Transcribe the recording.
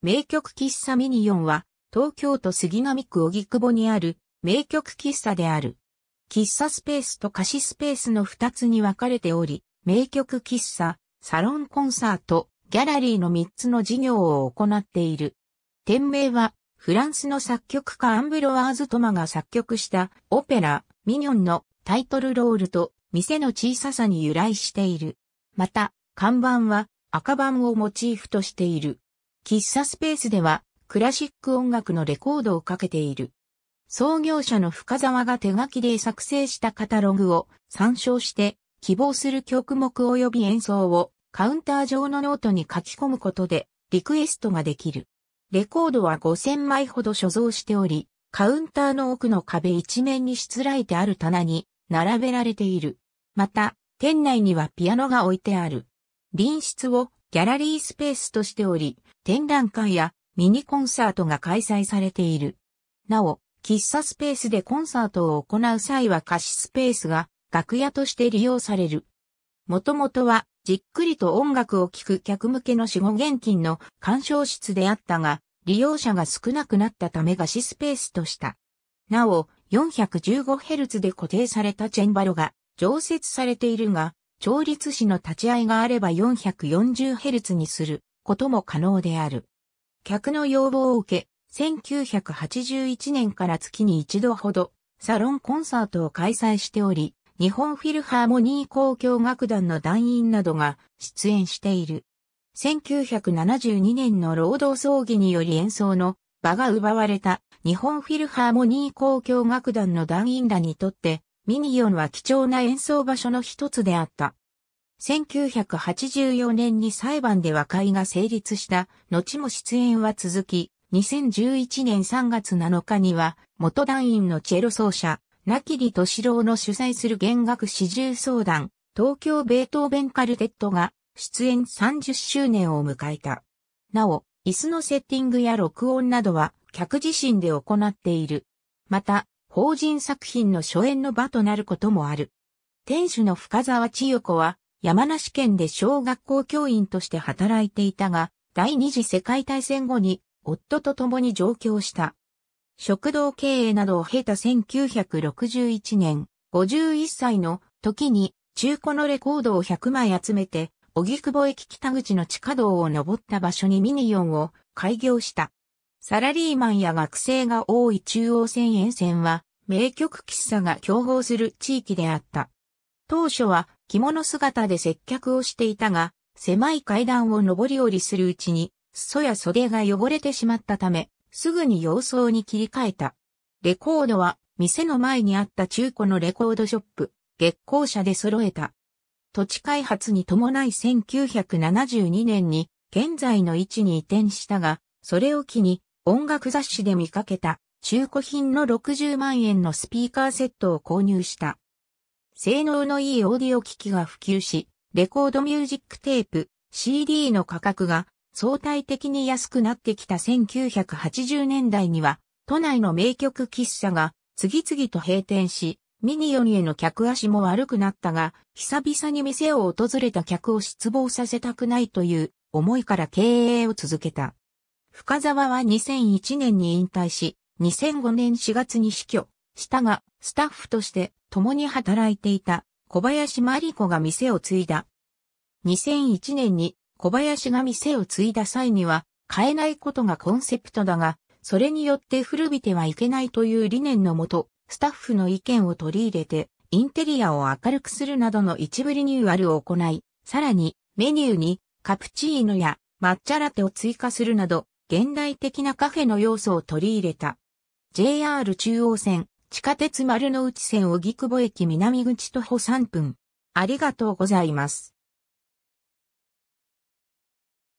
名曲喫茶ミニオンは、東京都杉並区荻窪にある、名曲喫茶である。喫茶スペースと貸しスペースの2つに分かれており、名曲喫茶、サロンコンサート、ギャラリーの3つの事業を行っている。店名は、フランスの作曲家アンブロワーズ・トマが作曲したオペラ、ミニオンのタイトルロールと店の小ささに由来している。また、看板は赤板をモチーフとしている。喫茶スペースではクラシック音楽のレコードをかけている。創業者の深沢が手書きで作成したカタログを参照して希望する曲目及び演奏をカウンター上のノートに書き込むことでリクエストができる。レコードは5000枚ほど所蔵しており、カウンターの奥の壁一面にしつらえてある棚に並べられている。また、店内にはピアノが置いてある。隣室をギャラリースペースとしており、展覧会やミニコンサートが開催されている。なお、喫茶スペースでコンサートを行う際は貸しスペースが楽屋として利用される。もともとはじっくりと音楽を聴く客向けの死後現金の鑑賞室であったが、利用者が少なくなったため貸しスペースとした。なお、415Hz で固定されたチェンバロが常設されているが、調律師の立ち合いがあれば 440Hz にする。ことも可能である。客の要望を受け、1981年から月に一度ほどサロンコンサートを開催しており、日本フィルハーモニー交響楽団の団員などが出演している。1972年の労働葬儀により演奏の場が奪われた日本フィルハーモニー交響楽団の団員らにとってミニオンは貴重な演奏場所の一つであった。1984年に裁判で和解が成立した、後も出演は続き、2011年3月7日には、元団員のチェロ奏者、トシロ郎の主催する弦楽四重奏団、東京ベートーベンカルテットが、出演30周年を迎えた。なお、椅子のセッティングや録音などは、客自身で行っている。また、法人作品の初演の場となることもある。店主の深沢千代子は、山梨県で小学校教員として働いていたが、第二次世界大戦後に夫と共に上京した。食堂経営などを経た1961年、51歳の時に中古のレコードを100枚集めて、荻窪駅北口の地下道を登った場所にミニオンを開業した。サラリーマンや学生が多い中央線沿線は、名曲喫茶が競合する地域であった。当初は着物姿で接客をしていたが、狭い階段を上り下りするうちに、裾や袖が汚れてしまったため、すぐに様相に切り替えた。レコードは、店の前にあった中古のレコードショップ、月光社で揃えた。土地開発に伴い1972年に、現在の位置に移転したが、それを機に、音楽雑誌で見かけた、中古品の60万円のスピーカーセットを購入した。性能のいいオーディオ機器が普及し、レコードミュージックテープ、CD の価格が相対的に安くなってきた1980年代には、都内の名曲喫茶が次々と閉店し、ミニオンへの客足も悪くなったが、久々に店を訪れた客を失望させたくないという思いから経営を続けた。深沢は2001年に引退し、2005年4月に死去。したが、スタッフとして共に働いていた小林真理子が店を継いだ。2001年に小林が店を継いだ際には、買えないことがコンセプトだが、それによって古びてはいけないという理念のもと、スタッフの意見を取り入れて、インテリアを明るくするなどの一部リニューアルを行い、さらにメニューにカプチーノや抹茶ラテを追加するなど、現代的なカフェの要素を取り入れた。JR 中央線地下鉄丸の内線荻窪駅南口徒歩3分。ありがとうございます。